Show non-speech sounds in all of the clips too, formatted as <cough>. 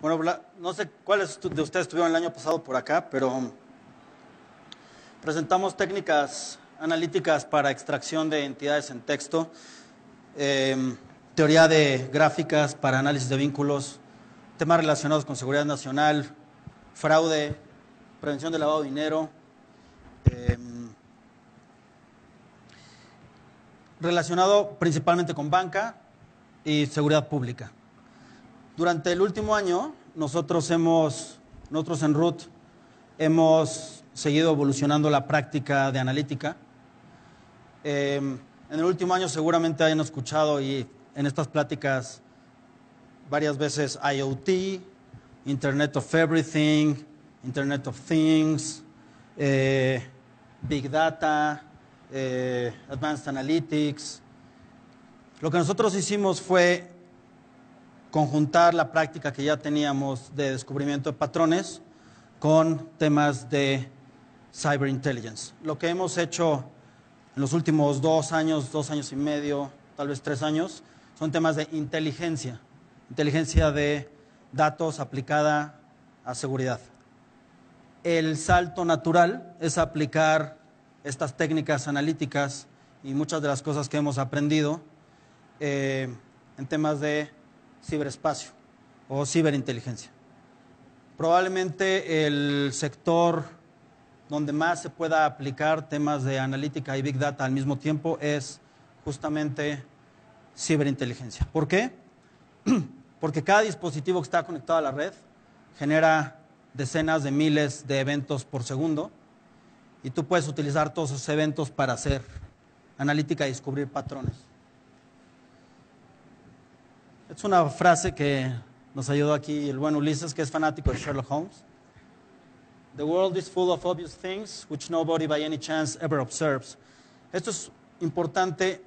Bueno, no sé cuáles de ustedes estuvieron el año pasado por acá, pero presentamos técnicas analíticas para extracción de entidades en texto, em, teoría de gráficas para análisis de vínculos, temas relacionados con seguridad nacional, fraude, prevención de lavado de dinero, em, relacionado principalmente con banca y seguridad pública. Durante el último año, nosotros hemos, nosotros en Root, hemos seguido evolucionando la práctica de analítica. Em, en el último año seguramente hayan escuchado y en estas pláticas varias veces IoT, Internet of Everything, Internet of Things, eh, Big Data, eh, Advanced Analytics. Lo que nosotros hicimos fue conjuntar la práctica que ya teníamos de descubrimiento de patrones con temas de cyber intelligence. Lo que hemos hecho en los últimos dos años, dos años y medio, tal vez tres años, son temas de inteligencia, inteligencia de datos aplicada a seguridad. El salto natural es aplicar estas técnicas analíticas y muchas de las cosas que hemos aprendido eh, en temas de ciberespacio o ciberinteligencia. Probablemente el sector donde más se pueda aplicar temas de analítica y big data al mismo tiempo es justamente ciberinteligencia. ¿Por qué? <clears throat> Porque cada dispositivo que está conectado a la red genera decenas de miles de eventos por segundo y tú puedes utilizar todos esos eventos para hacer analítica y descubrir patrones. Es una frase que nos ayudó aquí el buen Ulises, que es fanático de Sherlock Holmes. The world is full of obvious things which nobody by any chance ever observes. Esto es importante.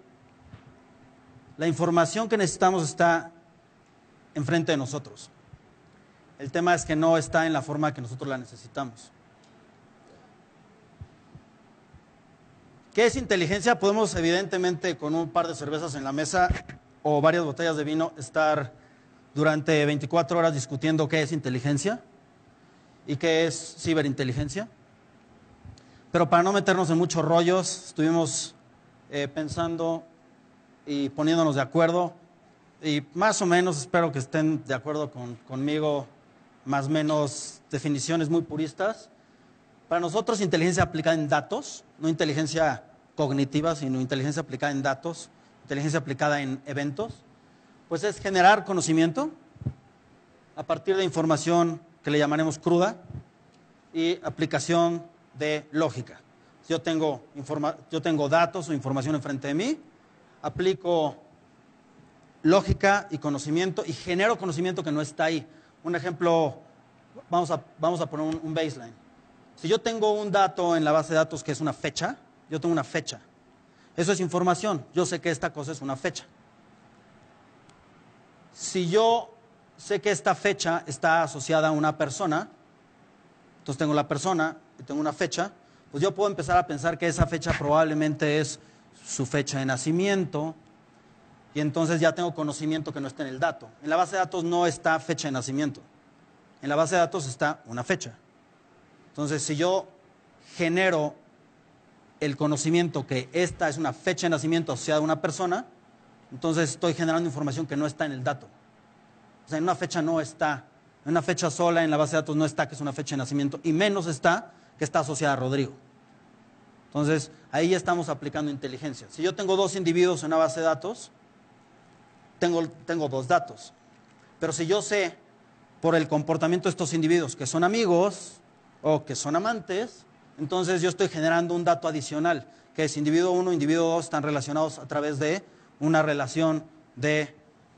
La información que necesitamos está enfrente de nosotros. El tema es que no está en la forma que nosotros la necesitamos. ¿Qué es inteligencia? Podemos evidentemente con un par de cervezas en la mesa o varias botellas de vino estar durante 24 horas discutiendo qué es inteligencia y qué es ciberinteligencia. Pero para no meternos en muchos rollos, estuvimos eh, pensando y poniéndonos de acuerdo. Y más o menos espero que estén de acuerdo conmigo, más o menos definiciones muy puristas. Para nosotros inteligencia aplicada en datos, no inteligencia cognitiva, sino inteligencia aplicada en datos, inteligencia aplicada en eventos, pues es generar conocimiento a partir de información que le llamaremos cruda y aplicación de lógica. Yo tengo, yo tengo datos o información enfrente de mí, aplico lógica y conocimiento y genero conocimiento que no está ahí. Un ejemplo, vamos a, vamos a poner un baseline. Si yo tengo un dato en la base de datos que es una fecha, yo tengo una fecha eso es información. Yo sé que esta cosa es una fecha. Si yo sé que esta fecha está asociada a una persona, entonces tengo la persona y tengo una fecha, pues yo puedo empezar a pensar que esa fecha probablemente es su fecha de nacimiento, y entonces ya tengo conocimiento que no está en el dato. En la base de datos no está fecha de nacimiento. En la base de datos está una fecha. Entonces, si yo genero el conocimiento que esta es una fecha de nacimiento asociada a una persona, entonces estoy generando información que no está en el dato. O sea, en una fecha no está, en una fecha sola en la base de datos no está que es una fecha de nacimiento, y menos está que está asociada a Rodrigo. Entonces, ahí estamos aplicando inteligencia. Si yo tengo dos individuos en una base de datos, tengo, tengo dos datos. Pero si yo sé por el comportamiento de estos individuos que son amigos o que son amantes, entonces yo estoy generando un dato adicional, que es individuo 1, individuo 2 están relacionados a través de una relación de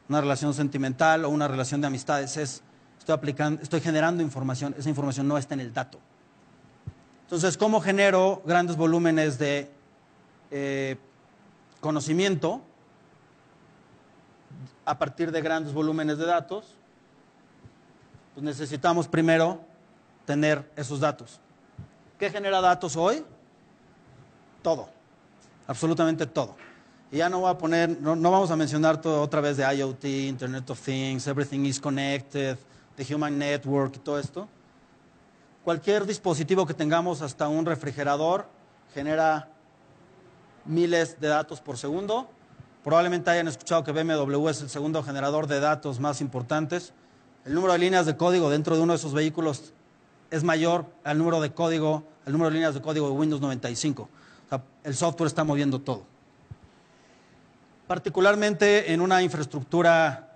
una relación sentimental o una relación de amistades. estoy, aplicando, estoy generando información, esa información no está en el dato. Entonces, ¿cómo genero grandes volúmenes de eh, conocimiento a partir de grandes volúmenes de datos? Pues necesitamos primero tener esos datos. ¿Qué genera datos hoy? Todo, absolutamente todo. Y ya no voy a poner, no, vamos a mencionar otra vez de IoT, Internet of Things, Everything is Connected, The Human Network y todo esto. Cualquier dispositivo que tengamos, hasta un refrigerador, genera miles de datos por segundo. Probablemente hayan escuchado que BMW es el segundo generador de datos más importantes. El número de líneas de código dentro de uno de esos vehículos es mayor al número de código, al número de líneas de código de Windows 95. el software está moviendo todo. Particularmente en una infraestructura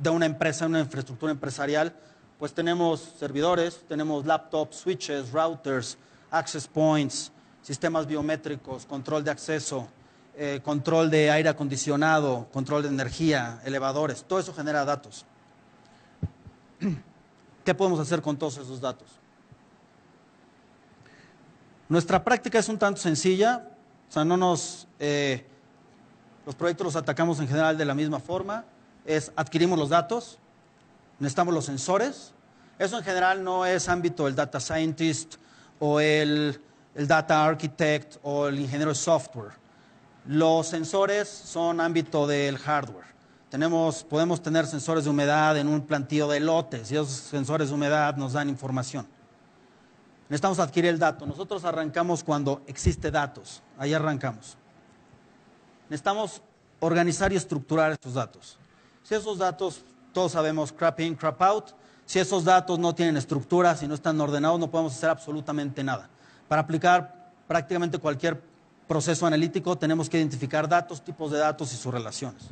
de una empresa, una infraestructura empresarial, pues tenemos servidores, tenemos laptops, switches, routers, access points, sistemas biométricos, control de acceso, eh, control de aire acondicionado, control de energía, elevadores, todo eso genera datos. ¿Qué podemos hacer con todos esos datos? Nuestra práctica es un tanto sencilla, o sea, no nos... Eh, los proyectos los atacamos en general de la misma forma, es adquirimos los datos, necesitamos los sensores. Eso en general no es ámbito del data scientist o el, data architect o el ingeniero de software. Los sensores son ámbito del hardware. podemos tener sensores de humedad en un plantío de lotes y esos sensores de humedad nos dan información. Necesitamos adquirir el dato. Nosotros arrancamos cuando existe datos. Ahí arrancamos. Necesitamos organizar y estructurar estos datos. Si esos datos, todos sabemos, crap in, crap out, si esos datos no tienen estructura, si no están ordenados, no podemos hacer absolutamente nada. Para aplicar prácticamente cualquier proceso analítico tenemos que identificar datos, tipos de datos y sus relaciones.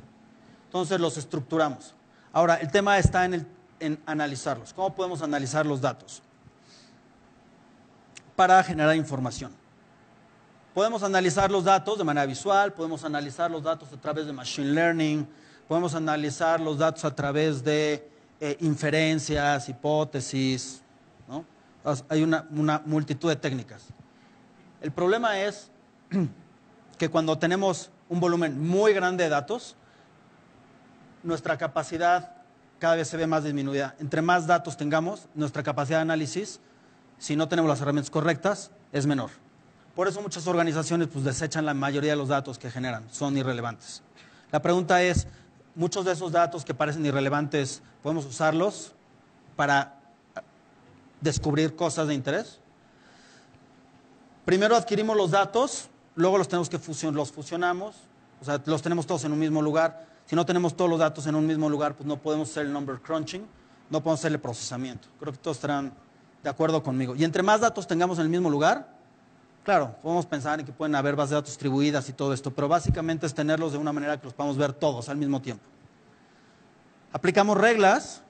Entonces los estructuramos. Ahora, el tema está en, en analizarlos. ¿Cómo podemos analizar los datos? para generar información. Podemos analizar los datos de manera visual, podemos analizar los datos a través de Machine Learning, podemos analizar los datos a través de eh, inferencias, hipótesis, ¿no? Hay una multitud de técnicas. El problema es <clears throat> que cuando tenemos un volumen muy grande de datos, nuestra capacidad cada vez se ve más disminuida. Entre más datos tengamos, nuestra capacidad de análisis si no tenemos las herramientas correctas, es menor. Por eso muchas organizaciones pues, desechan la mayoría de los datos que generan, son irrelevantes. La pregunta es, muchos de esos datos que parecen irrelevantes, ¿podemos usarlos para descubrir cosas de interés? Primero adquirimos los datos, luego los tenemos que fusionar. los fusionamos, o sea, los tenemos todos en un mismo lugar. Si no tenemos todos los datos en un mismo lugar, pues no podemos hacer el number crunching, no podemos hacer el procesamiento. Creo que todos estarán de acuerdo conmigo. Y entre más datos tengamos en el mismo lugar, claro, podemos pensar en que pueden haber bases de datos distribuidas y todo esto, pero básicamente es tenerlos de una manera que los podamos ver todos al mismo tiempo. Aplicamos reglas,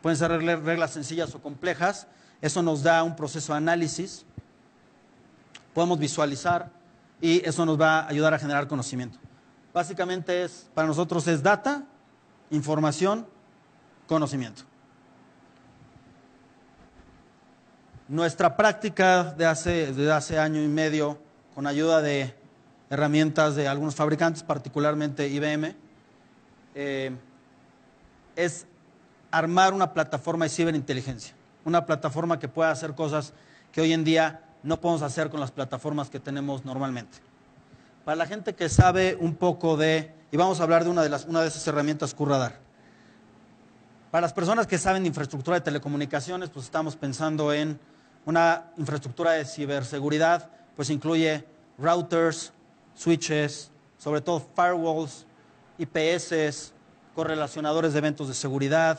pueden ser reglas sencillas o complejas, eso nos da un proceso de análisis, podemos visualizar y eso nos va a ayudar a generar conocimiento. Básicamente es, para nosotros es data, información, conocimiento. Nuestra práctica de hace, hace año y medio, con ayuda de herramientas de algunos fabricantes, particularmente IBM, eh, es armar una plataforma de ciberinteligencia, una plataforma que pueda hacer cosas que hoy en día no podemos hacer con las plataformas que tenemos normalmente. Para la gente que sabe un poco de, y vamos a hablar de una de, las, esas herramientas, Curradar. Para las personas que saben de infraestructura de telecomunicaciones, pues estamos pensando en una infraestructura de ciberseguridad pues incluye routers, switches, sobre todo firewalls, IPS, correlacionadores de eventos de seguridad,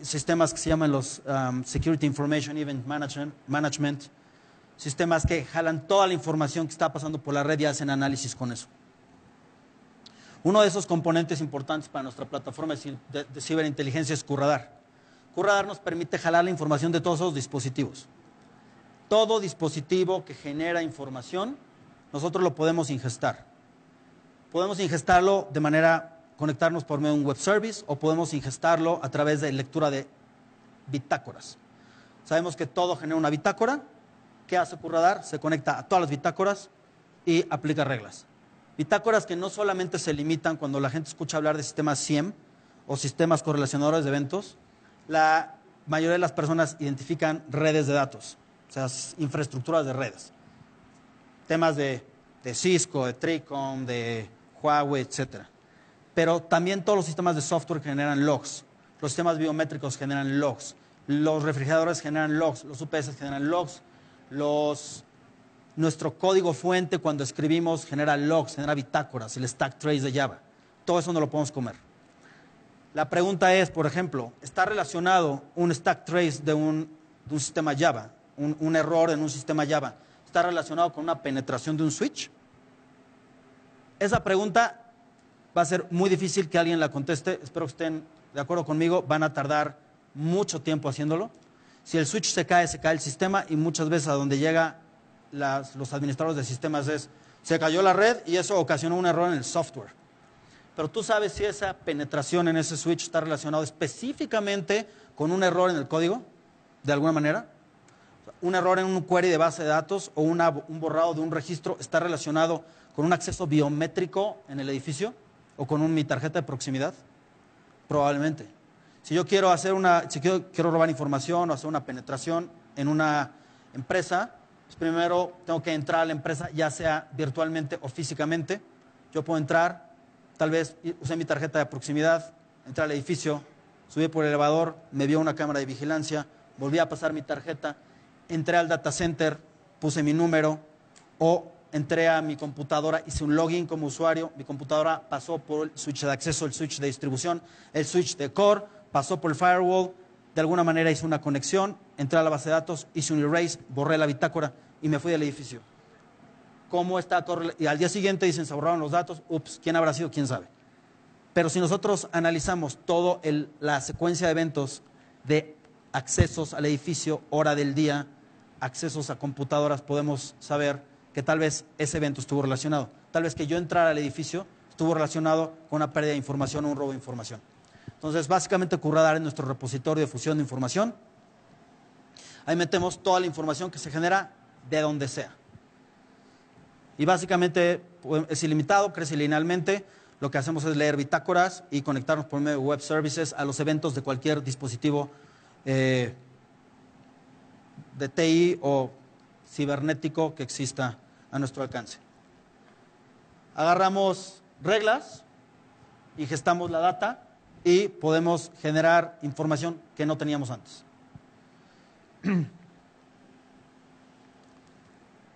sistemas que se llaman los um, Security Information Event Management, Management, sistemas que jalan toda la información que está pasando por la red y hacen análisis con eso. Uno de esos componentes importantes para nuestra plataforma de, ciberinteligencia es Curradar. Curradar nos permite jalar la información de todos esos dispositivos todo dispositivo que genera información, nosotros lo podemos ingestar. Podemos ingestarlo de manera, conectarnos por medio de un web service o podemos ingestarlo a través de lectura de bitácoras. Sabemos que todo genera una bitácora. ¿Qué hace Curradar? Se conecta a todas las bitácoras y aplica reglas. Bitácoras que no solamente se limitan cuando la gente escucha hablar de sistemas CIEM o sistemas correlacionadores de eventos, la mayoría de las personas identifican redes de datos o sea, infraestructuras de redes. Temas de, Cisco, de Tricom, de Huawei, etc. Pero también todos los sistemas de software generan logs. Los sistemas biométricos generan logs. Los refrigeradores generan logs. Los UPS generan logs. nuestro código fuente cuando escribimos genera logs, genera bitácoras, el stack trace de Java. Todo eso no lo podemos comer. La pregunta es, por ejemplo, ¿está relacionado un stack trace de un sistema Java un, error en un sistema Java, está relacionado con una penetración de un switch? Esa pregunta va a ser muy difícil que alguien la conteste. Espero que estén de acuerdo conmigo. Van a tardar mucho tiempo haciéndolo. Si el switch se cae, se cae el sistema y muchas veces a donde llegan los administradores de sistemas es, se cayó la red y eso ocasionó un error en el software. Pero tú sabes si esa penetración en ese switch está relacionado específicamente con un error en el código, de alguna manera un error en un query de base de datos o un borrado de un registro está relacionado con un acceso biométrico en el edificio o con mi tarjeta de proximidad? Probablemente. Si yo quiero hacer si quiero, robar información o hacer una penetración en una empresa, pues primero tengo que entrar a la empresa, ya sea virtualmente o físicamente. Yo puedo entrar, tal vez usé mi tarjeta de proximidad, entré al edificio, subí por el elevador, me vio una cámara de vigilancia, volví a pasar mi tarjeta, entré al data center, puse mi número o entré a mi computadora, hice un login como usuario, mi computadora pasó por el switch de acceso, el switch de distribución, el switch de core, pasó por el firewall, de alguna manera hice una conexión, entré a la base de datos, hice un erase, borré la bitácora y me fui del edificio. ¿Cómo está Y al día siguiente dicen, se borraron los datos, ups, ¿quién habrá sido? ¿Quién sabe? Pero si nosotros analizamos toda la secuencia de eventos de accesos al edificio, hora del día, accesos a computadoras podemos saber que tal vez ese evento estuvo relacionado. Tal vez que yo entrara al edificio estuvo relacionado con una pérdida de información o un robo de información. Entonces, básicamente CurRadar en nuestro repositorio de fusión de información. Ahí metemos toda la información que se genera de donde sea. Y básicamente pues, es ilimitado, crece linealmente. Lo que hacemos es leer bitácoras y conectarnos por medio de web services a los eventos de cualquier dispositivo eh, de TI o cibernético que exista a nuestro alcance. Agarramos reglas, y gestamos la data y podemos generar información que no teníamos antes. <clears throat>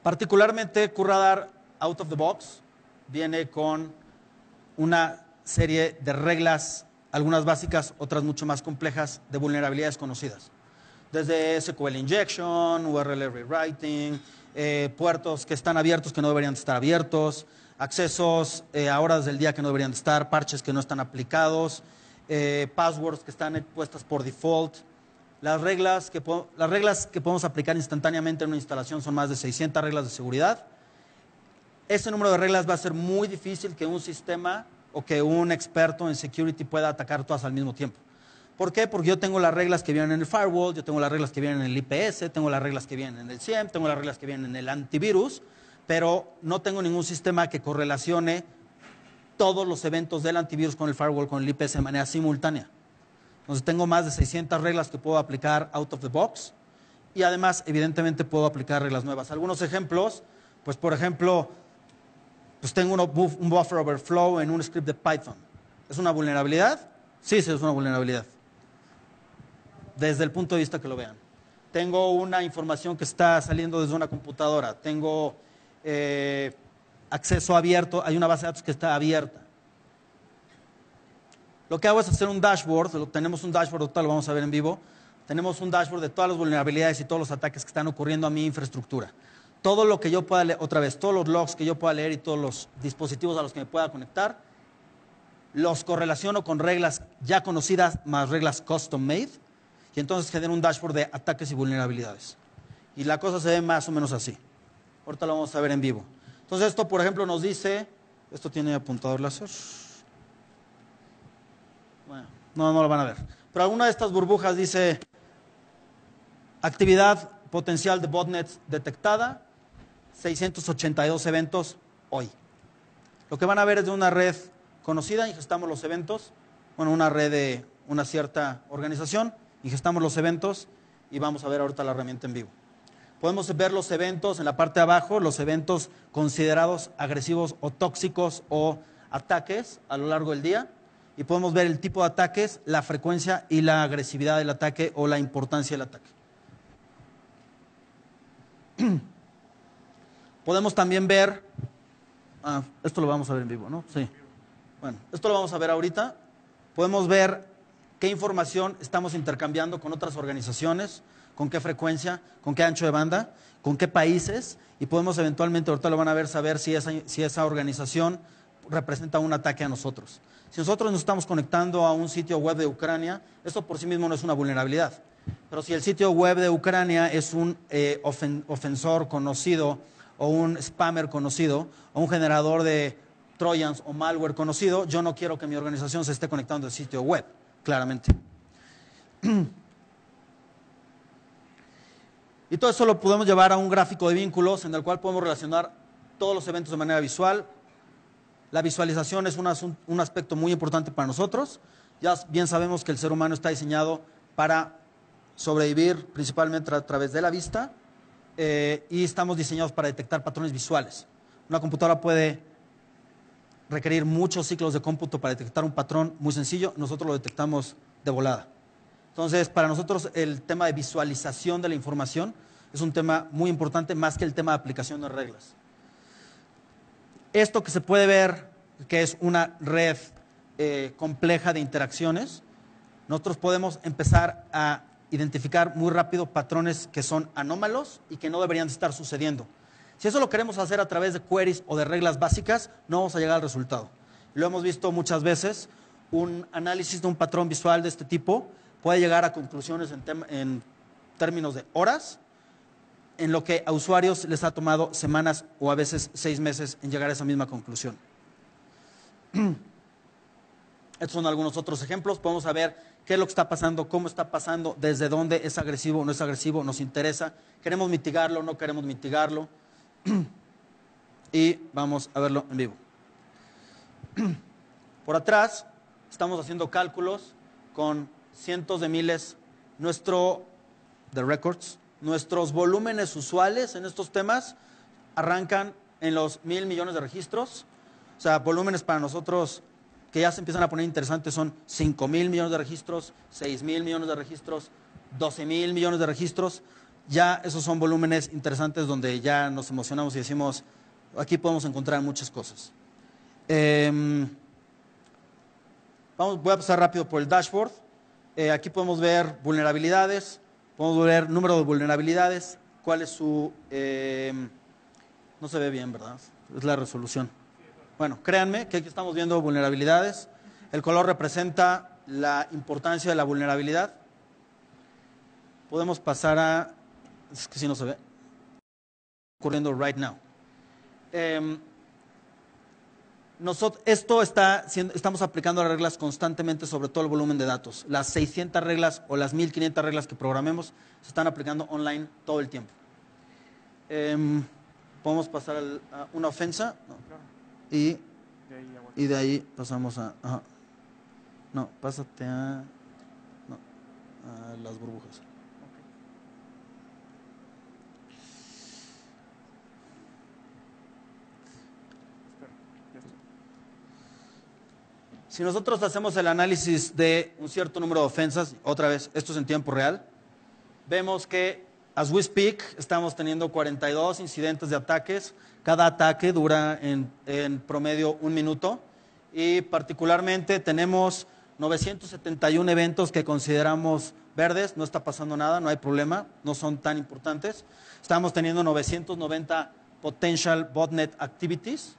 Particularmente, Curradar Out of the Box viene con una serie de reglas, algunas básicas, otras mucho más complejas, de vulnerabilidades conocidas desde SQL injection, URL rewriting, eh, puertos que están abiertos que no deberían estar abiertos, accesos eh, a horas del día que no deberían estar, parches que no están aplicados, eh, passwords que están puestas por default. Las reglas, que las reglas que podemos aplicar instantáneamente en una instalación son más de 600 reglas de seguridad. Ese número de reglas va a ser muy difícil que un sistema o que un experto en security pueda atacar todas al mismo tiempo. ¿Por qué? Porque yo tengo las reglas que vienen en el firewall, yo tengo las reglas que vienen en el IPS, tengo las reglas que vienen en el SIEM, tengo las reglas que vienen en el antivirus, pero no tengo ningún sistema que correlacione todos los eventos del antivirus con el firewall, con el IPS de manera simultánea. Entonces tengo más de 600 reglas que puedo aplicar out of the box y además evidentemente puedo aplicar reglas nuevas. Algunos ejemplos, pues por ejemplo, pues tengo un buffer overflow en un script de Python. ¿Es una vulnerabilidad? Sí, sí, es una vulnerabilidad desde el punto de vista que lo vean. Tengo una información que está saliendo desde una computadora, tengo eh, acceso abierto, hay una base de datos que está abierta. Lo que hago es hacer un dashboard, tenemos un dashboard, total, lo vamos a ver en vivo, tenemos un dashboard de todas las vulnerabilidades y todos los ataques que están ocurriendo a mi infraestructura. Todo lo que yo pueda leer, otra vez, todos los logs que yo pueda leer y todos los dispositivos a los que me pueda conectar, los correlaciono con reglas ya conocidas más reglas custom made y entonces genera un dashboard de ataques y vulnerabilidades. Y la cosa se ve más o menos así. Ahorita lo vamos a ver en vivo. Entonces esto, por ejemplo, nos dice, esto tiene apuntador láser. Bueno, no, no lo van a ver. Pero alguna de estas burbujas dice actividad potencial de botnets detectada, 682 eventos hoy. Lo que van a ver es de una red conocida, ingestamos los eventos, bueno, una red de una cierta organización, y los eventos y vamos a ver ahorita la herramienta en vivo. Podemos ver los eventos en la parte de abajo, los eventos considerados agresivos o tóxicos o ataques a lo largo del día y podemos ver el tipo de ataques, la frecuencia y la agresividad del ataque o la importancia del ataque. <clears throat> Podemos también ver, ah, esto lo vamos a ver en vivo, ¿no? Sí. Bueno, esto lo vamos a ver ahorita. Podemos ver qué información estamos intercambiando con otras organizaciones, con qué frecuencia, con qué ancho de banda, con qué países, y podemos eventualmente, ahorita lo van a ver, saber si esa, organización representa un ataque a nosotros. Si nosotros nos estamos conectando a un sitio web de Ucrania, eso por sí mismo no es una vulnerabilidad. Pero si el sitio web de Ucrania es un eh, ofensor conocido o un spammer conocido o un generador de trojans o malware conocido, yo no quiero que mi organización se esté conectando al sitio web claramente. Y todo eso lo podemos llevar a un gráfico de vínculos en el cual podemos relacionar todos los eventos de manera visual. La visualización es un, aspecto muy importante para nosotros. Ya bien sabemos que el ser humano está diseñado para sobrevivir principalmente a través de la vista eh, y estamos diseñados para detectar patrones visuales. Una computadora puede requerir muchos ciclos de cómputo para detectar un patrón muy sencillo, nosotros lo detectamos de volada. Entonces, para nosotros el tema de visualización de la información es un tema muy importante más que el tema de aplicación de reglas. Esto que se puede ver, que es una red eh, compleja de interacciones, nosotros podemos empezar a identificar muy rápido patrones que son anómalos y que no deberían estar sucediendo. Si eso lo queremos hacer a través de queries o de reglas básicas, no vamos a llegar al resultado. Lo hemos visto muchas veces. Un análisis de un patrón visual de este tipo puede llegar a conclusiones en, términos de horas, en lo que a usuarios les ha tomado semanas o a veces seis meses en llegar a esa misma conclusión. <clears throat> Estos son algunos otros ejemplos. Podemos saber qué es lo que está pasando, cómo está pasando, desde dónde es agresivo o no es agresivo, nos interesa. Queremos mitigarlo, no queremos mitigarlo <clears throat> y vamos a verlo en vivo. <clears throat> Por atrás estamos haciendo cálculos con cientos de miles. Nuestro, de records, nuestros volúmenes usuales en estos temas arrancan en los mil millones de registros. O sea, volúmenes para nosotros que ya se empiezan a poner interesantes son cinco mil millones de registros, Seis mil millones de registros, Doce mil millones de registros ya esos son volúmenes interesantes donde ya nos emocionamos y decimos, aquí podemos encontrar muchas cosas. Em, vamos, voy a pasar rápido por el dashboard. Eh, aquí podemos ver vulnerabilidades, podemos ver número de vulnerabilidades, cuál es su... Em, no se ve bien, ¿verdad? Es la resolución. Bueno, créanme que aquí estamos viendo vulnerabilidades. El color representa la importancia de la vulnerabilidad. Podemos pasar a es que si no se ve. Ocurriendo right now. Em, nosotros, esto está, estamos aplicando las reglas constantemente sobre todo el volumen de datos. Las 600 reglas o las 1500 reglas que programemos se están aplicando online todo el tiempo. Em, podemos pasar a una ofensa y, de ahí pasamos a... No, pásate a, no, a las burbujas. Si nosotros hacemos el análisis de un cierto número de ofensas, otra vez, esto es en tiempo real, vemos que, as we speak, estamos teniendo 42 incidentes de ataques. Cada ataque dura en, en promedio un minuto y particularmente tenemos 971 eventos que consideramos verdes, no está pasando nada, no hay problema, no son tan importantes. Estamos teniendo 990 potential botnet activities,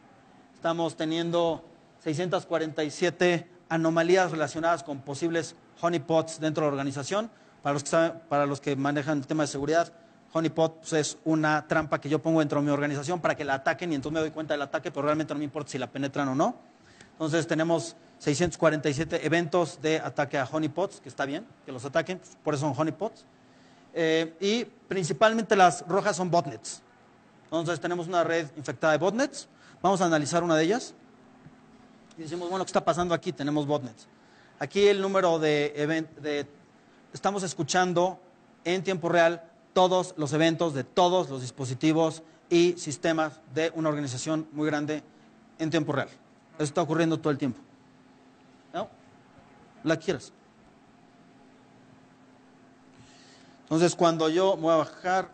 estamos teniendo 647 anomalías relacionadas con posibles honeypots dentro de la organización. Para los que, manejan el tema de seguridad, honeypots pues, es una trampa que yo pongo dentro de mi organización para que la ataquen y entonces me doy cuenta del ataque, pero realmente no me importa si la penetran o no. Entonces tenemos 647 eventos de ataque a honeypots, que está bien, que los ataquen, pues, por eso son honeypots. Eh, y principalmente las rojas son botnets. Entonces tenemos una red infectada de botnets. Vamos a analizar una de ellas. Y decimos, bueno, ¿qué está pasando aquí? Tenemos botnets. Aquí el número de, eventos. estamos escuchando en tiempo real todos los eventos de todos los dispositivos y sistemas de una organización muy grande en tiempo real. Eso está ocurriendo todo el tiempo. ¿No? La quieres. Entonces, cuando yo voy a bajar,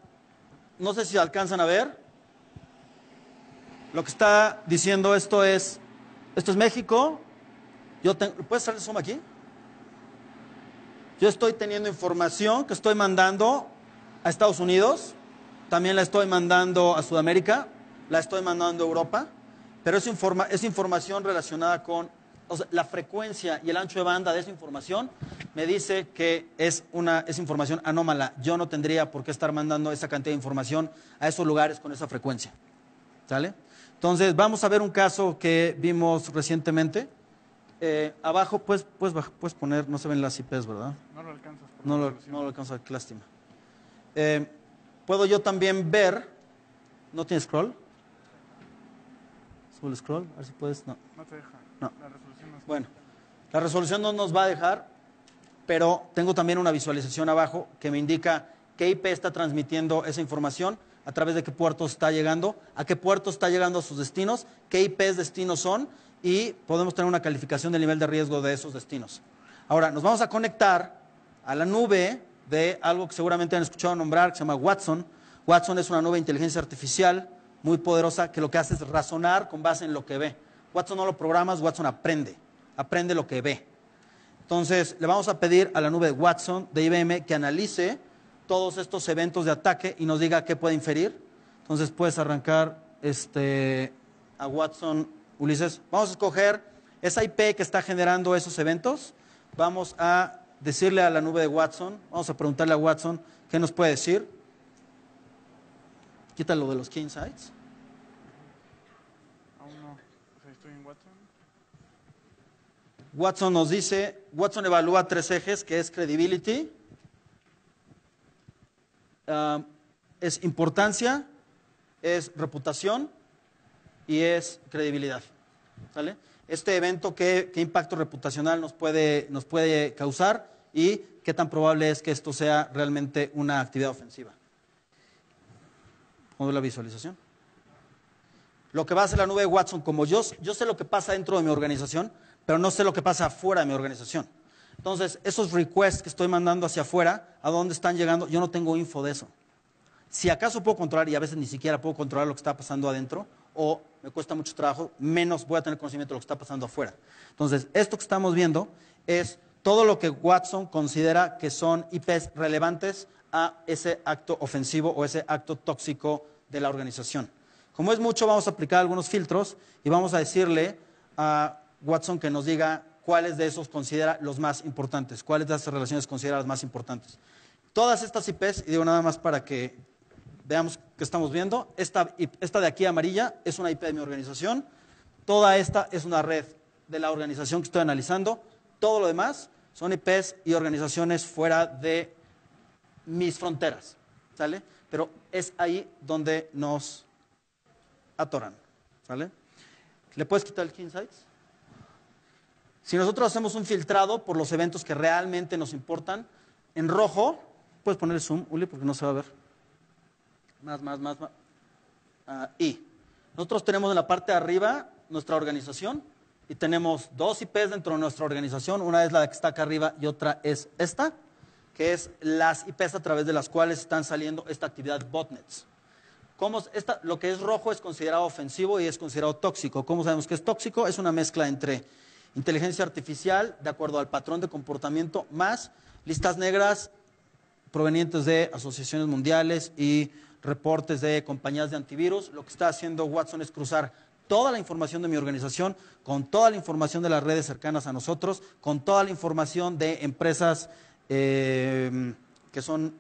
no sé si alcanzan a ver. Lo que está diciendo esto es esto es México. Yo ¿Puedes hacer el zoom aquí? Yo estoy teniendo información que estoy mandando a Estados Unidos, también la estoy mandando a Sudamérica, la estoy mandando a Europa, pero esa información relacionada con la frecuencia y el ancho de banda de esa información me dice que es, una, es información anómala. Yo no tendría por qué estar mandando esa cantidad de información a esos lugares con esa frecuencia. ¿Sale? Entonces, vamos a ver un caso que vimos recientemente. Eh, abajo, pues, pues, puedes poner, no se ven las IPs, ¿verdad? No lo alcanzas. No lo, no qué lástima. Eh, puedo yo también ver, ¿no tiene scroll? Sube scroll, a ver si puedes, no. No te deja. No. La resolución no bueno, la resolución no nos va a dejar, pero tengo también una visualización abajo que me indica qué IP está transmitiendo esa información a través de qué puerto está llegando, a qué puerto está llegando a sus destinos, qué IPs destinos son y podemos tener una calificación del nivel de riesgo de esos destinos. Ahora, nos vamos a conectar a la nube de algo que seguramente han escuchado nombrar, que se llama Watson. Watson es una nube de inteligencia artificial muy poderosa que lo que hace es razonar con base en lo que ve. Watson no lo programas, Watson aprende, aprende lo que ve. Entonces, le vamos a pedir a la nube de Watson de IBM que analice todos estos eventos de ataque y nos diga qué puede inferir. Entonces puedes arrancar este, a Watson, Ulises. Vamos a escoger esa IP que está generando esos eventos. Vamos a decirle a la nube de Watson, vamos a preguntarle a Watson qué nos puede decir. lo de los key insights. Watson. Watson nos dice, Watson evalúa tres ejes, que es credibility, Um, es importancia, es reputación y es credibilidad. ¿sale? Este evento, ¿qué, impacto reputacional nos puede, nos puede causar y qué tan probable es que esto sea realmente una actividad ofensiva? Pongo la visualización. Lo que va a hacer la nube de Watson, como yo, yo sé lo que pasa dentro de mi organización, pero no sé lo que pasa fuera de mi organización. Entonces, esos requests que estoy mandando hacia afuera, ¿a dónde están llegando? Yo no tengo info de eso. Si acaso puedo controlar, y a veces ni siquiera puedo controlar lo que está pasando adentro, o me cuesta mucho trabajo, menos voy a tener conocimiento de lo que está pasando afuera. Entonces, esto que estamos viendo es todo lo que Watson considera que son IPs relevantes a ese acto ofensivo o ese acto tóxico de la organización. Como es mucho, vamos a aplicar algunos filtros y vamos a decirle a Watson que nos diga cuáles de esos considera los más importantes, cuáles de esas relaciones considera las más importantes. Todas estas IPs, y digo nada más para que veamos que estamos viendo, esta, esta de aquí amarilla es una IP de mi organización, toda esta es una red de la organización que estoy analizando, todo lo demás son IPs y organizaciones fuera de mis fronteras, ¿sale? Pero es ahí donde nos atoran, ¿sale? ¿Le puedes quitar el Key Insights? Si nosotros hacemos un filtrado por los eventos que realmente nos importan, en rojo, puedes poner el zoom, Uli, porque no se va a ver. Más, más, más, ah, y nosotros tenemos en la parte de arriba nuestra organización y tenemos dos IPs dentro de nuestra organización. Una es la que está acá arriba y otra es esta, que es las IPs a través de las cuales están saliendo esta actividad botnets. esta, lo que es rojo es considerado ofensivo y es considerado tóxico. ¿Cómo sabemos que es tóxico? Es una mezcla entre inteligencia artificial de acuerdo al patrón de comportamiento, más listas negras provenientes de asociaciones mundiales y reportes de compañías de antivirus. Lo que está haciendo Watson es cruzar toda la información de mi organización, con toda la información de las redes cercanas a nosotros, con toda la información de empresas eh, que son,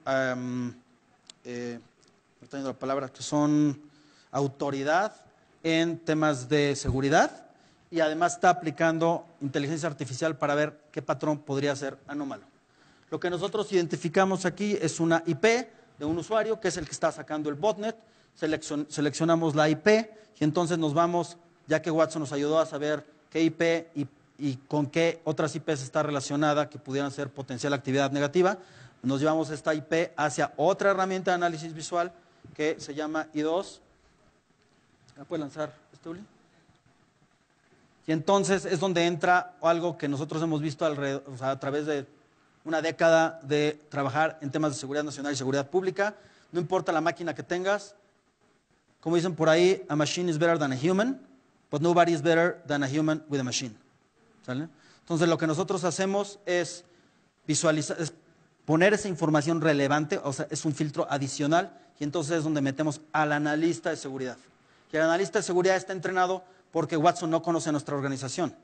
eh, la palabra, que son autoridad en temas de seguridad y además está aplicando inteligencia artificial para ver qué patrón podría ser anómalo. Lo que nosotros identificamos aquí es una IP de un usuario, que es el que está sacando el botnet, seleccionamos la IP y entonces nos vamos, ya que Watson nos ayudó a saber qué IP y, con qué otras IPs está relacionada que pudieran ser potencial actividad negativa, nos llevamos esta IP hacia otra herramienta de análisis visual que se llama I2. ¿La puede lanzar, y entonces es donde entra algo que nosotros hemos visto a través de una década de trabajar en temas de seguridad nacional y seguridad pública. No importa la máquina que tengas, como dicen por ahí, a machine is better than a human, but nobody is better than a human with a machine. Entonces lo que nosotros hacemos es visualizar, poner esa información relevante, o sea, es un filtro adicional, y entonces es donde metemos al analista de seguridad. Y el analista de seguridad está entrenado porque Watson no conoce nuestra organización.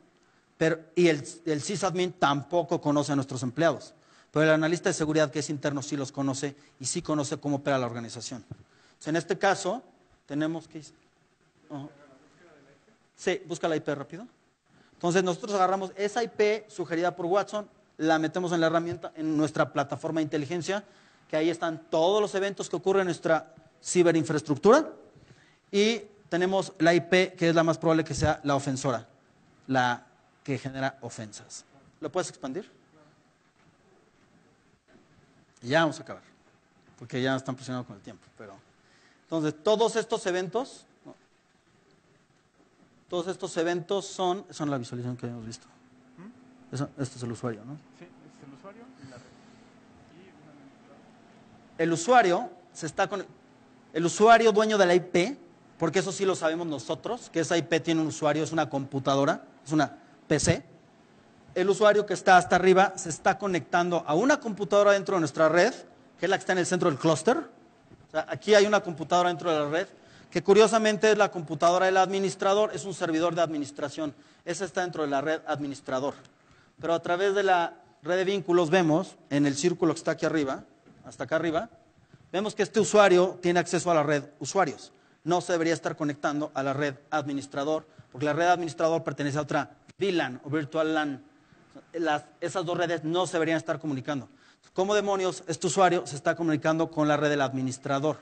Pero, y el, el sysadmin tampoco conoce a nuestros empleados. Pero el analista de seguridad que es interno sí los conoce y sí conoce cómo opera la organización. Entonces, en este caso, tenemos que... Oh. Sí, busca la IP rápido. Entonces nosotros agarramos esa IP sugerida por Watson, la metemos en la herramienta, en nuestra plataforma de inteligencia, que ahí están todos los eventos que ocurren en nuestra ciberinfraestructura, y tenemos la IP, que es la más probable que sea la ofensora, la que genera ofensas. ¿Lo puedes expandir? ya vamos a acabar, porque ya están presionando con el tiempo. Pero... Entonces, todos estos eventos, todos estos eventos son, son la visualización que hemos visto. ¿Mm? Eso, esto es el usuario, ¿no? Sí, es el usuario y la red. El usuario se está con el usuario dueño de la IP porque eso sí lo sabemos nosotros, que esa IP tiene un usuario, es una computadora, es una PC. El usuario que está hasta arriba se está conectando a una computadora dentro de nuestra red, que es la que está en el centro del cluster. aquí hay una computadora dentro de la red, que curiosamente es la computadora del administrador, es un servidor de administración. Esa está dentro de la red administrador. Pero a través de la red de vínculos vemos, en el círculo que está aquí arriba, hasta acá arriba, vemos que este usuario tiene acceso a la red usuarios no se debería estar conectando a la red administrador, porque la red administrador pertenece a otra VLAN o Virtual LAN. esas dos redes no se deberían estar comunicando. ¿Cómo demonios este usuario se está comunicando con la red del administrador?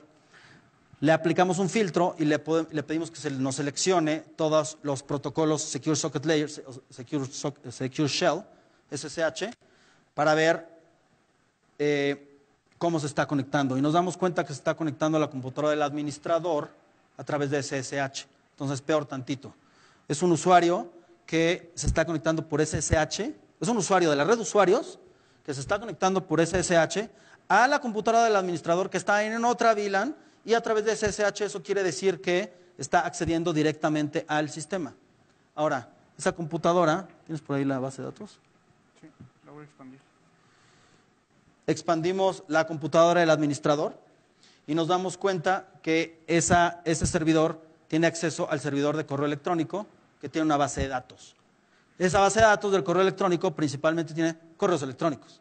Le aplicamos un filtro y le, pedimos que se nos seleccione todos los protocolos Secure Socket Layer, Secure, Secure Shell, SSH, para ver eh, cómo se está conectando. Y nos damos cuenta que se está conectando a la computadora del administrador a través de SSH. Entonces, peor tantito. Es un usuario que se está conectando por SSH, es un usuario de la red de usuarios que se está conectando por SSH a la computadora del administrador que está en otra VLAN y a través de SSH eso quiere decir que está accediendo directamente al sistema. Ahora, esa computadora, ¿tienes por ahí la base de datos? Sí, la voy a expandir. Expandimos la computadora del administrador y nos damos cuenta que ese servidor tiene acceso al servidor de correo electrónico que tiene una base de datos. Esa base de datos del correo electrónico principalmente tiene correos electrónicos.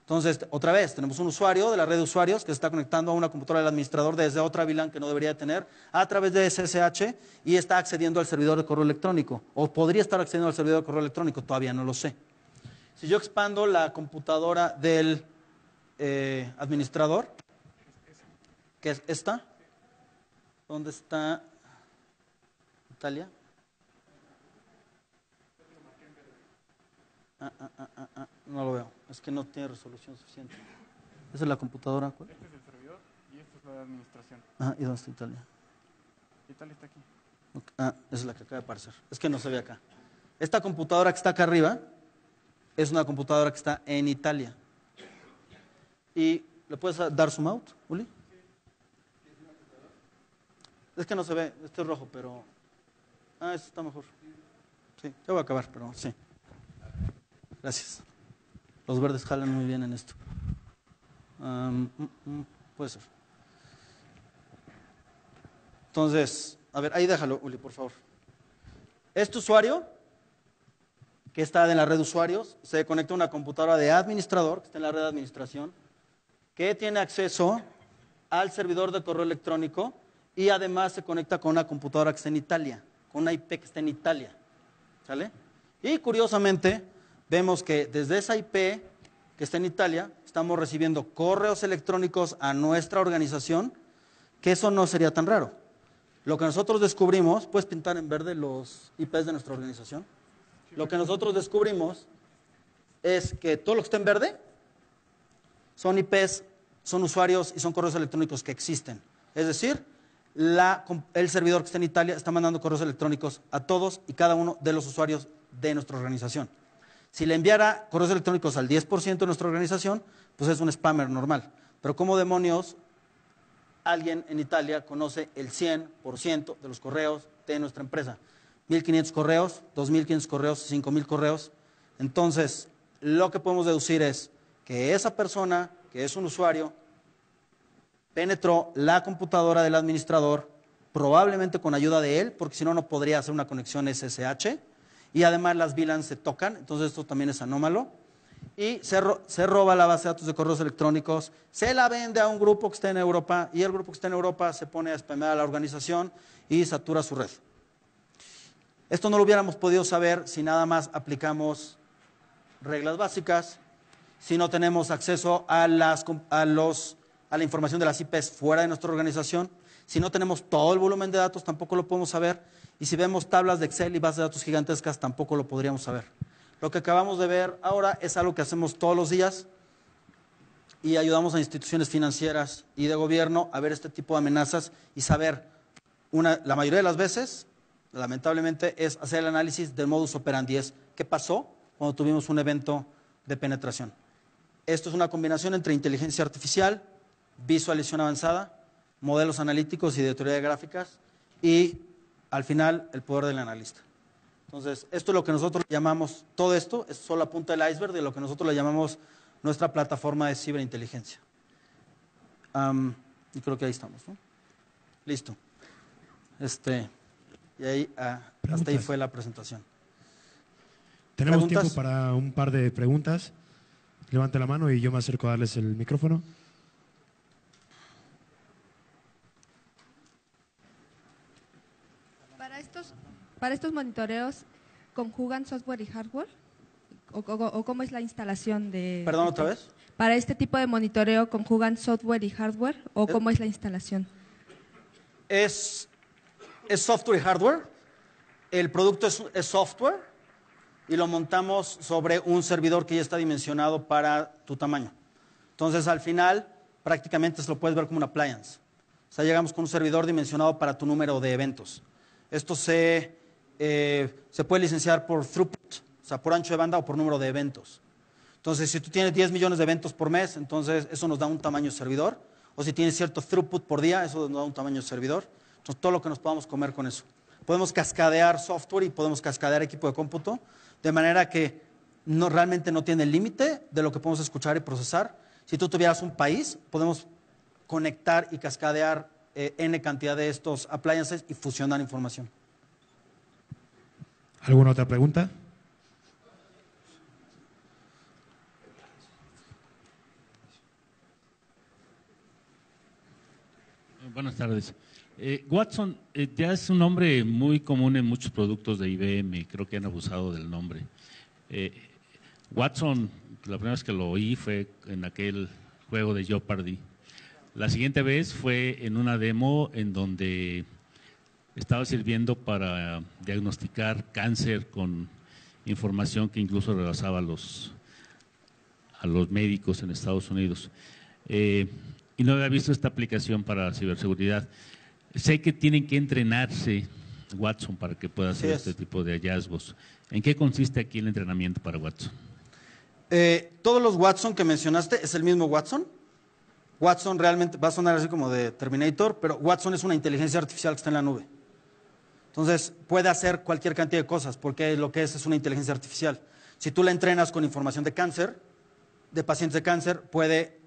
Entonces, otra vez, tenemos un usuario de la red de usuarios que se está conectando a una computadora del administrador desde otra VLAN que no debería tener a través de SSH y está accediendo al servidor de correo electrónico o podría estar accediendo al servidor de correo electrónico, todavía no lo sé. Si yo expando la computadora del eh, administrador, ¿Qué es esta. ¿Dónde está Italia? Ah ah, ah, ah, ah, no lo veo, es que no tiene resolución suficiente. Esa es la computadora. Este es el servidor y esta es la administración. Ah, ¿y dónde está Italia? Italia está aquí. Ah, esa es la que acaba de aparecer. Es que no se ve acá. Esta computadora que está acá arriba es una computadora que está en Italia. ¿Y le puedes dar zoom out, Uli? Es que no se ve, este es rojo, pero. Ah, este está mejor. Sí, ya voy a acabar, pero sí. Gracias. Los verdes jalan muy bien en esto. Mm, mm, puede ser. Entonces, a ver, ahí déjalo, Uli, por favor. Este usuario, que está en la red de usuarios, se conecta a una computadora de administrador, que está en la red de administración, que tiene acceso al servidor de correo electrónico y además se conecta con una computadora que está en Italia, con una IP que está en Italia. ¿Sale? Y curiosamente, vemos que desde esa IP que está en Italia, estamos recibiendo correos electrónicos a nuestra organización, que eso no sería tan raro. Lo que nosotros descubrimos, puedes pintar en verde los IPs de nuestra organización. Lo que nosotros descubrimos es que todo lo que está en verde son IPs, son usuarios y son correos electrónicos que existen. Es decir, el servidor que está en Italia está mandando correos electrónicos a todos y cada uno de los usuarios de nuestra organización. Si le enviara correos electrónicos al 10% de nuestra organización, pues es un spammer normal. Pero ¿cómo demonios alguien en Italia conoce el 100% de los correos de nuestra empresa? 1.500 correos, 2.500 correos, 5.000 correos. Entonces, lo que podemos deducir es que esa persona, que es un usuario, penetró la computadora del administrador, probablemente con ayuda de él, porque si no, no podría hacer una conexión SSH. Y además las VLANs se tocan, entonces esto también es anómalo. Y se, roba la base de datos de correos electrónicos, se la vende a un grupo que está en Europa y el grupo que está en Europa se pone a spamear a la organización y satura su red. Esto no lo hubiéramos podido saber si nada más aplicamos reglas básicas, si no tenemos acceso a, las, a los a la información de las IPs fuera de nuestra organización. Si no tenemos todo el volumen de datos, tampoco lo podemos saber. Y si vemos tablas de Excel y bases de datos gigantescas, tampoco lo podríamos saber. Lo que acabamos de ver ahora es algo que hacemos todos los días y ayudamos a instituciones financieras y de gobierno a ver este tipo de amenazas y saber, una, la mayoría de las veces, lamentablemente, es hacer el análisis del modus operandi, es qué pasó cuando tuvimos un evento de penetración. Esto es una combinación entre inteligencia artificial, visualización avanzada, modelos analíticos y de teoría de gráficas y al final el poder del analista. Entonces, esto es lo que nosotros llamamos, todo esto es solo la punta del iceberg de lo que nosotros le llamamos nuestra plataforma de ciberinteligencia. y creo que ahí estamos, ¿no? Listo. Este, y ahí, ah, hasta ahí fue la presentación. Tenemos tiempo para un par de preguntas. Levante la mano y yo me acerco a darles el micrófono. para estos monitoreos, ¿conjugan software y hardware? ¿O, cómo es la instalación de...? Perdón, otra este vez. ¿Para este tipo de monitoreo conjugan software y hardware o cómo es la instalación? Es, software y hardware. El producto es, software y lo montamos sobre un servidor que ya está dimensionado para tu tamaño. Entonces, al final, prácticamente se lo puedes ver como una appliance. O sea, llegamos con un servidor dimensionado para tu número de eventos. Esto se eh, se puede licenciar por throughput, o sea, por ancho de banda o por número de eventos. Entonces, si tú tienes 10 millones de eventos por mes, entonces eso nos da un tamaño servidor. O si tienes cierto throughput por día, eso nos da un tamaño servidor. Entonces, todo lo que nos podamos comer con eso. Podemos cascadear software y podemos cascadear equipo de cómputo, de manera que realmente no tiene límite de lo que podemos escuchar y procesar. Si tú tuvieras un país, podemos conectar y cascadear eh, N cantidad de estos appliances y fusionar información. ¿Alguna otra pregunta? Eh, buenas tardes. Eh, Watson, eh, ya es un nombre muy común en muchos productos de IBM, creo que han abusado del nombre. Watson, la primera vez que lo oí fue en aquel juego de Jeopardy. La siguiente vez fue en una demo en donde estaba sirviendo para diagnosticar cáncer con información que incluso rebasaba a los, a los médicos en Estados Unidos. Eh, y no había visto esta aplicación para ciberseguridad. Sé que tienen que entrenarse, Watson, para que pueda hacer este tipo de hallazgos. ¿En qué consiste aquí el entrenamiento para Watson? Eh, todos los Watson que mencionaste es el mismo Watson. Watson realmente va a sonar así como de Terminator, pero Watson es una inteligencia artificial que está en la nube. Entonces, puede hacer cualquier cantidad de cosas, porque lo que es es una inteligencia artificial. Si tú la entrenas con información de cáncer, de pacientes de cáncer, puede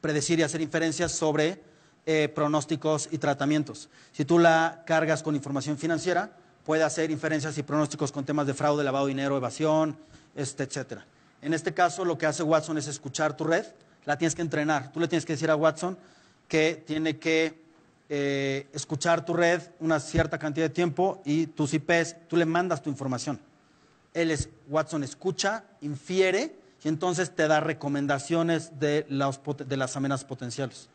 predecir y hacer inferencias sobre eh, pronósticos y tratamientos. Si tú la cargas con información financiera, puede hacer inferencias y pronósticos con temas de fraude, lavado de dinero, evasión, etc. Este, etcétera. En este caso, lo que hace Watson es escuchar tu red, la tienes que entrenar. Tú le tienes que decir a Watson que tiene que eh, escuchar tu red una cierta cantidad de tiempo y tus IPs, tú le mandas tu información. Él es, Watson escucha, infiere y entonces te da recomendaciones de, las, de amenazas potenciales.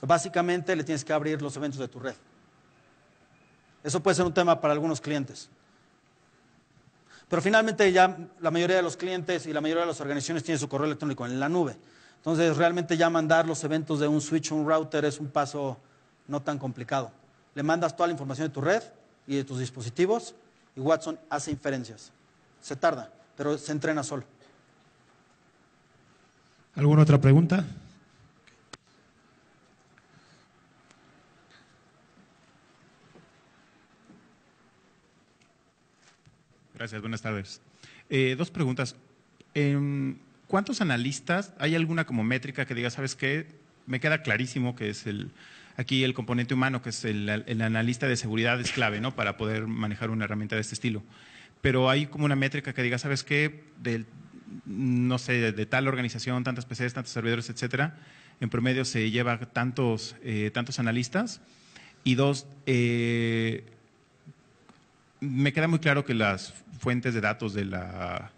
básicamente le tienes que abrir los eventos de tu red. Eso puede ser un tema para algunos clientes. Pero finalmente ya la mayoría de los clientes y la mayoría de las organizaciones tienen su correo electrónico en la nube. Entonces realmente ya mandar los eventos de un switch a un router es un paso no tan complicado. Le mandas toda la información de tu red y de tus dispositivos y Watson hace inferencias. Se tarda, pero se entrena solo. ¿Alguna otra pregunta? Gracias, buenas tardes. Eh, dos preguntas. Em, ¿Cuántos analistas? ¿Hay alguna como métrica que diga, sabes qué? Me queda clarísimo que es el aquí el componente humano, que es el, analista de seguridad, es clave ¿no? para poder manejar una herramienta de este estilo. Pero hay como una métrica que diga, ¿sabes qué? no sé, de, tal organización, tantas PCs, tantos servidores, etcétera, en promedio se lleva tantos, eh, tantos analistas. Y dos, eh, me queda muy claro que las fuentes de datos de, la,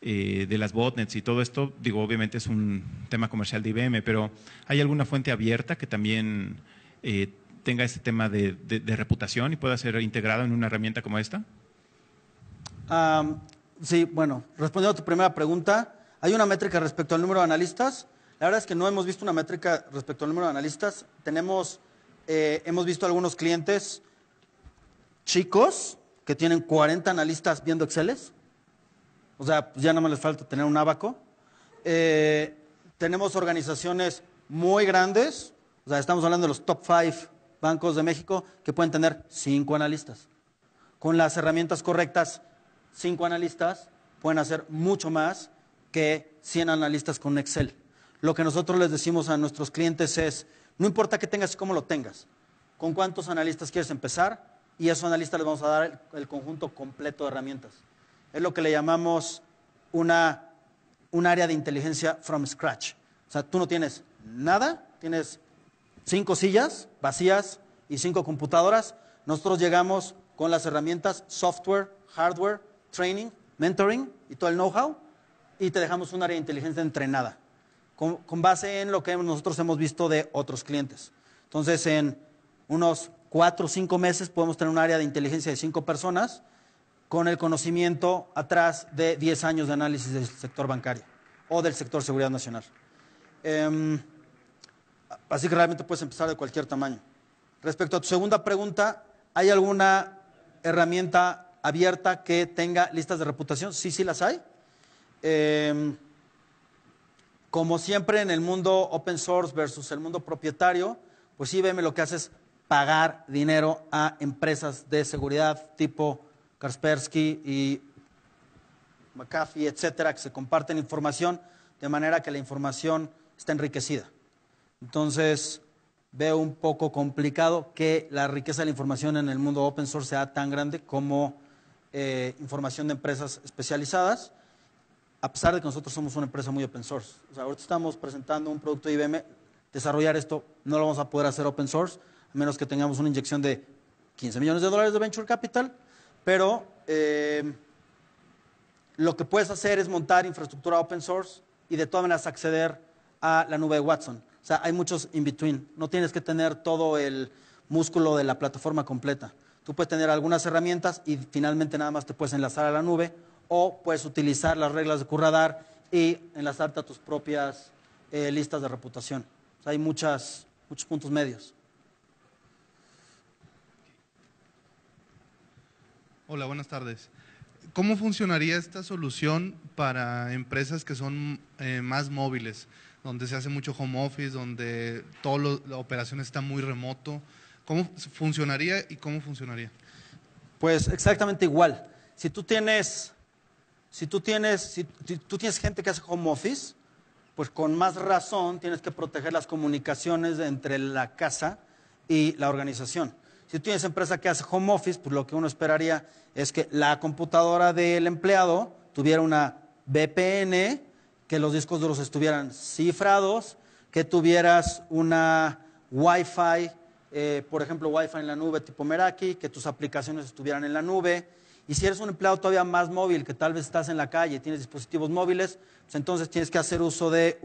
eh, de las botnets y todo esto, digo, obviamente es un tema comercial de IBM, pero ¿hay alguna fuente abierta que también eh, tenga ese tema de, reputación y pueda ser integrado en una herramienta como esta? sí, bueno, respondiendo a tu primera pregunta, hay una métrica respecto al número de analistas. La verdad es que no hemos visto una métrica respecto al número de analistas. Tenemos, eh, hemos visto algunos clientes chicos que tienen 40 analistas viendo Exceles. O sea, ya no me les falta tener un abaco. Eh, tenemos organizaciones muy grandes o sea, estamos hablando de los top five bancos de México que pueden tener cinco analistas. Con las herramientas correctas, cinco analistas pueden hacer mucho más que 100 analistas con Excel. Lo que nosotros les decimos a nuestros clientes es, no importa que tengas y cómo lo tengas, con cuántos analistas quieres empezar y a esos analistas les vamos a dar el, el conjunto completo de herramientas. Es lo que le llamamos una, un área de inteligencia from scratch. O sea, tú no tienes nada, tienes cinco sillas vacías y cinco computadoras. Nosotros llegamos con las herramientas software, hardware, training, mentoring y todo el know-how y te dejamos un área de inteligencia entrenada con, base en lo que nosotros hemos visto de otros clientes. Entonces, en unos cuatro o cinco meses podemos tener un área de inteligencia de cinco personas con el conocimiento atrás de 10 años de análisis del sector bancario o del sector seguridad nacional. Em, Así que realmente puedes empezar de cualquier tamaño. Respecto a tu segunda pregunta, ¿hay alguna herramienta abierta que tenga listas de reputación? Sí, sí las hay. Em, como siempre en el mundo open source versus el mundo propietario, pues IBM lo que hace es pagar dinero a empresas de seguridad tipo Kaspersky y McAfee, etcétera, que se comparten información de manera que la información está enriquecida. Entonces, veo un poco complicado que la riqueza de la información en el mundo open source sea tan grande como eh, información de empresas especializadas, a pesar de que nosotros somos una empresa muy open source. O sea, ahorita estamos presentando un producto de IBM, desarrollar esto no lo vamos a poder hacer open source, a menos que tengamos una inyección de 15 millones de dólares de venture capital, pero eh, lo que puedes hacer es montar infraestructura open source y de todas maneras acceder a la nube de Watson. O sea, hay muchos in between. No tienes que tener todo el músculo de la plataforma completa. Tú puedes tener algunas herramientas y finalmente nada más te puedes enlazar a la nube o puedes utilizar las reglas de Curradar y enlazarte a tus propias eh, listas de reputación. O sea, hay muchas, muchos puntos medios. Hola, buenas tardes. ¿Cómo funcionaría esta solución para empresas que son eh, más móviles? donde se hace mucho home office, donde toda la operación está muy remoto. ¿Cómo funcionaría y cómo funcionaría? Pues exactamente igual. Si tú tienes, si tú tienes, si, tú tienes gente que hace home office, pues con más razón tienes que proteger las comunicaciones entre la casa y la organización. Si tú tienes empresa que hace home office, pues lo que uno esperaría es que la computadora del empleado tuviera una VPN que los discos duros estuvieran cifrados, que tuvieras una Wi-Fi, eh, por ejemplo, Wi-Fi en la nube tipo Meraki, que tus aplicaciones estuvieran en la nube. Y si eres un empleado todavía más móvil, que tal vez estás en la calle y tienes dispositivos móviles, pues entonces tienes que hacer uso de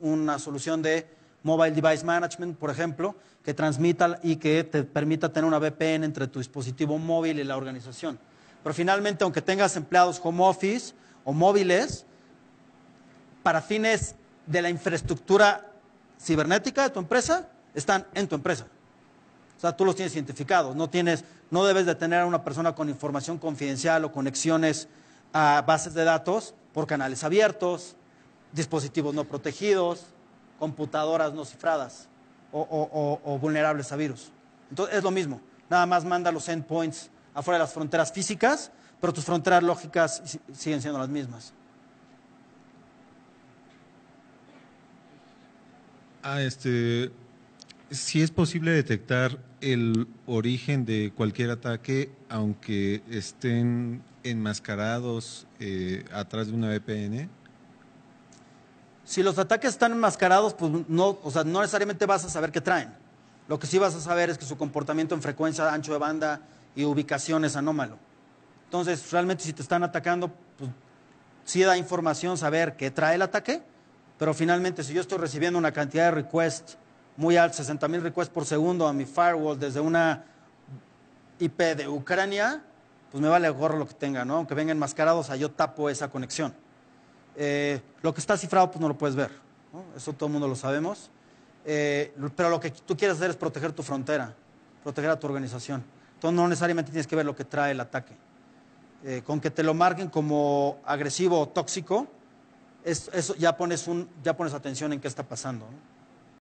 una solución de Mobile Device Management, por ejemplo, que transmita y que te permita tener una VPN entre tu dispositivo móvil y la organización. Pero finalmente, aunque tengas empleados home office o móviles, para fines de la infraestructura cibernética de tu empresa están en tu empresa. O sea, tú los tienes identificados. No, tienes, no debes de tener a una persona con información confidencial o conexiones a bases de datos por canales abiertos, dispositivos no protegidos, computadoras no cifradas o vulnerables a virus. Entonces, es lo mismo. Nada más manda los endpoints afuera de las fronteras físicas, pero tus fronteras lógicas siguen siendo las mismas. Ah, este, si es posible detectar el origen de cualquier ataque, aunque estén enmascarados eh, atrás de una VPN. Si los ataques están enmascarados, pues no, o sea, no necesariamente vas a saber qué traen. Lo que sí vas a saber es que su comportamiento en frecuencia, ancho de banda y ubicación es anómalo. Entonces, realmente si te están atacando, pues sí da información saber qué trae el ataque, pero finalmente, si yo estoy recibiendo una cantidad de requests muy alta, 60,000 requests por segundo a mi firewall desde una IP de Ucrania, pues me vale gorro lo que tenga, ¿no? Aunque vengan enmascarados, yo tapo esa conexión. Eh, lo que está cifrado, pues no lo puedes ver. Eso todo el mundo lo sabemos. Eh, pero lo que tú quieres hacer es proteger tu frontera, proteger a tu organización. Entonces no necesariamente tienes que ver lo que trae el ataque. Eh, con que te lo marquen como agresivo o tóxico, eso ya, pones un, ya pones atención en qué está pasando.